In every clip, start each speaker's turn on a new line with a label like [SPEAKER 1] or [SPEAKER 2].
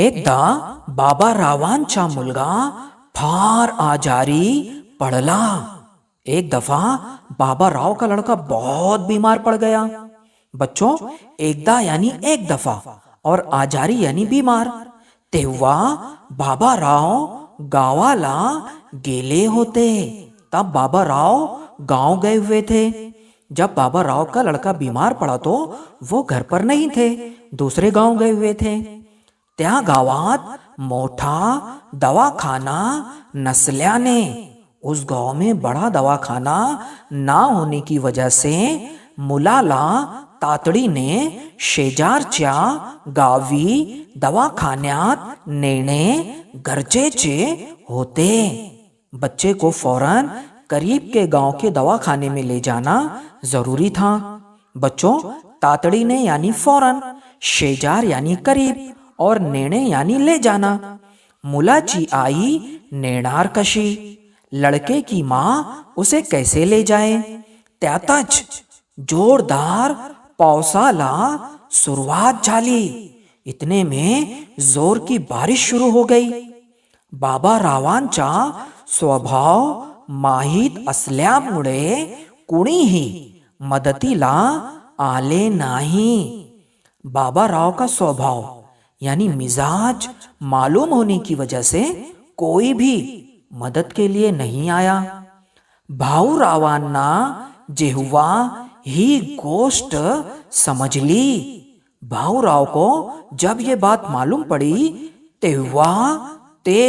[SPEAKER 1] एकदा बाबा रावांचा मुलगा फार आजारी पडला एक दफा बाबा राव का लड़का बहुत बीमार पड़ गया बच्चों एकदा यानी एक दफा और आजारी यानी बीमार तेव्हा बाबा राव गावाला गेले होते तब बाबा राव गांव गए हुए थे जब बाबा राव का लड़का बीमार पड़ा तो वो घर पर नहीं थे दूसरे गांव गए हुए थे त्या गावात मोठा दवाखाना नसल्याने उस गांव में बड़ा दवाखाना ना होने की वजह से मुलाला तातड़ी तातडीने शेजारच्या गावी दवाखान्यात नेणे गरजेचे होते बच्चे को फौरन करीब के गांव के दवाखाने में ले जाना जरूरी था बच्चों तातड़ी ने यानी फौरन शेजार यानी करीब और नेणे यानी ले जाना मुलाची आई नेणार कशी लड़के की माँ उसे कैसे ले जाए त्याताच जोरदार पौसाला शुरुआत झाली इतने में जोर की बारिश शुरू हो गई बाबा चा स्वभाव माहीत असल्यामुळे कुणीही मदतीला आले नाही बाबा राव का स्वभाव यानी मिजाज मालूम होने की वजह से कोई भी मदद के लिए नहीं आया भाऊ रावाना जेहुआ ही गोष्ट समझ ली भाऊ राव को जब ये बात मालूम पड़ी तेहुआ ते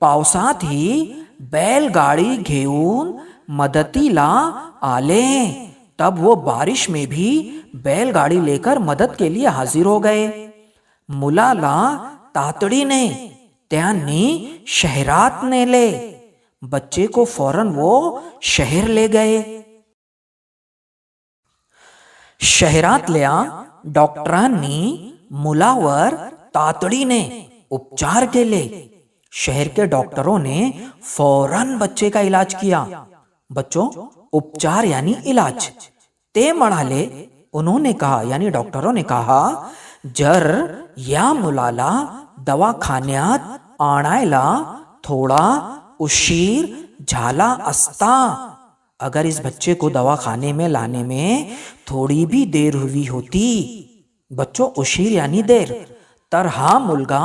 [SPEAKER 1] पावसात ही बैलगाडी घेऊन ला आले तब वो बारिश में भी बैलगाड़ी लेकर मदद के लिए हाजिर हो गए મુલાલા તાતડીને ત્યાંની શહેરાતને લે बच्चे को फौरन वो शहर ले गए शहरात लिया डॉक्टरांनी मुलावर तातडीने उपचार के ले शहर के डॉक्टरों ने फौरन बच्चे का इलाज किया बच्चों उपचार यानी इलाज ते मणाले उन्होंने कहा यानी डॉक्टरों ने कहा जर या मुलाला दवाखान्यात आणायला थोडा उशीर झाला असता अगर इस बच्चे को दवाखाने में लाने में थोड़ी भी देर हुई होती बच्चों उशीर यानी देर तर हा मुलगा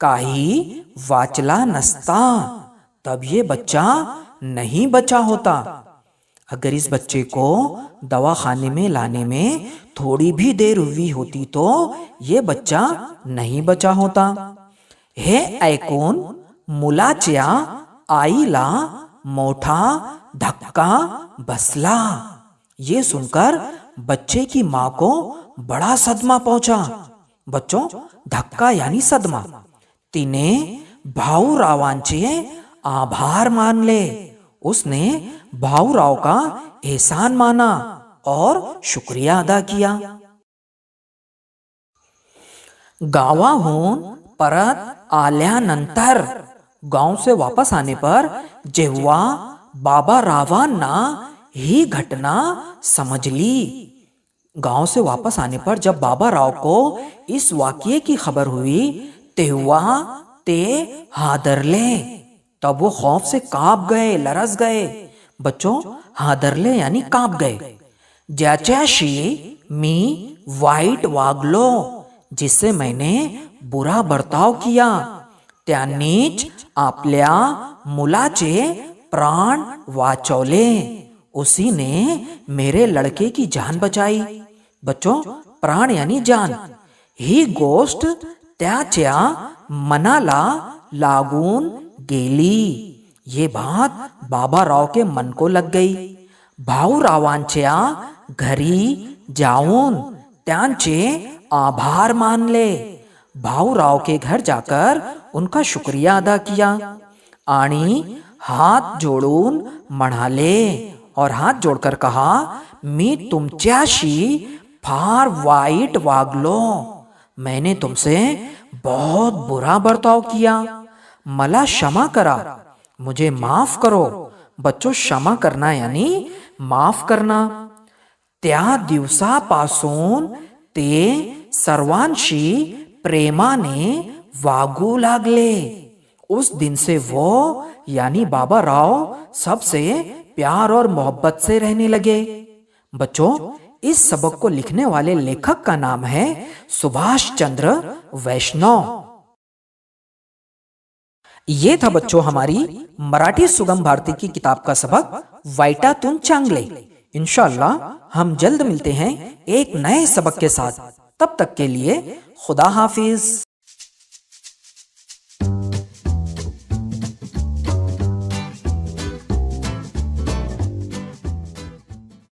[SPEAKER 1] काही वाचला नसता तब ये बच्चा नहीं बचा होता अगर इस बच्चे को दवा खाने में लाने में थोड़ी भी देर हुई होती तो ये बच्चा नहीं बचा होता हे ऐकोन मुलाचिया आईला मोठा धक्का बसला ये सुनकर बच्चे की माँ को बड़ा सदमा पहुंचा बच्चों धक्का यानी सदमा तिने भाऊ रावांचे आभार मान ले उसने भाऊराव का एहसान माना और शुक्रिया अदा किया गावाहून परत आल्यानंतर गांव से वापस आने पर जेवा बाबा ना ही घटना समझ ली गांव से वापस आने पर जब बाबा राव को इस वाक्य की खबर हुई तेव्हा ते ले तब वो खौफ से कांप गए लरस गए बच्चों हादरले यानी कांप गए जैचैशी मी वाइट वागलो जिससे मैंने बुरा बर्ताव किया त्यानीच आपल्या मुलाचे प्राण वाचवले उसी ने मेरे लड़के की जान बचाई बच्चों प्राण यानी जान ही गोष्ट त्याच्या मनाला लागून गेली ये बात बाबा राव के मन को लग गई भाऊ भाऊरावांच्या घरी जाऊन त्यांचे आभार मान ले भाऊ राव के घर जाकर उनका शुक्रिया अदा किया आणि हाथ जोडून मनाले और हाथ जोडकर कहा मी तुमच्याशी फार वाईट वागलो मैंने तुमसे बहुत बुरा बर्ताव किया मला क्षमा करा मुझे माफ करो बच्चों क्षमा करना यानी माफ करना त्या दिवसापासून ते सर्वांशी प्रेमाने वागू लागले उस दिन से वो यानी बाबा राव सबसे प्यार और मोहब्बत से रहने लगे बच्चों इस सबक को लिखने वाले लेखक का नाम है सुभाष चंद्र वैष्णव ये था बच्चों हमारी मराठी सुगम भारती की किताब का सबक वाइटा तुम चांगले इनशाला हम जल्द मिलते हैं एक नए सबक के साथ तब तक के लिए खुदा हाफिज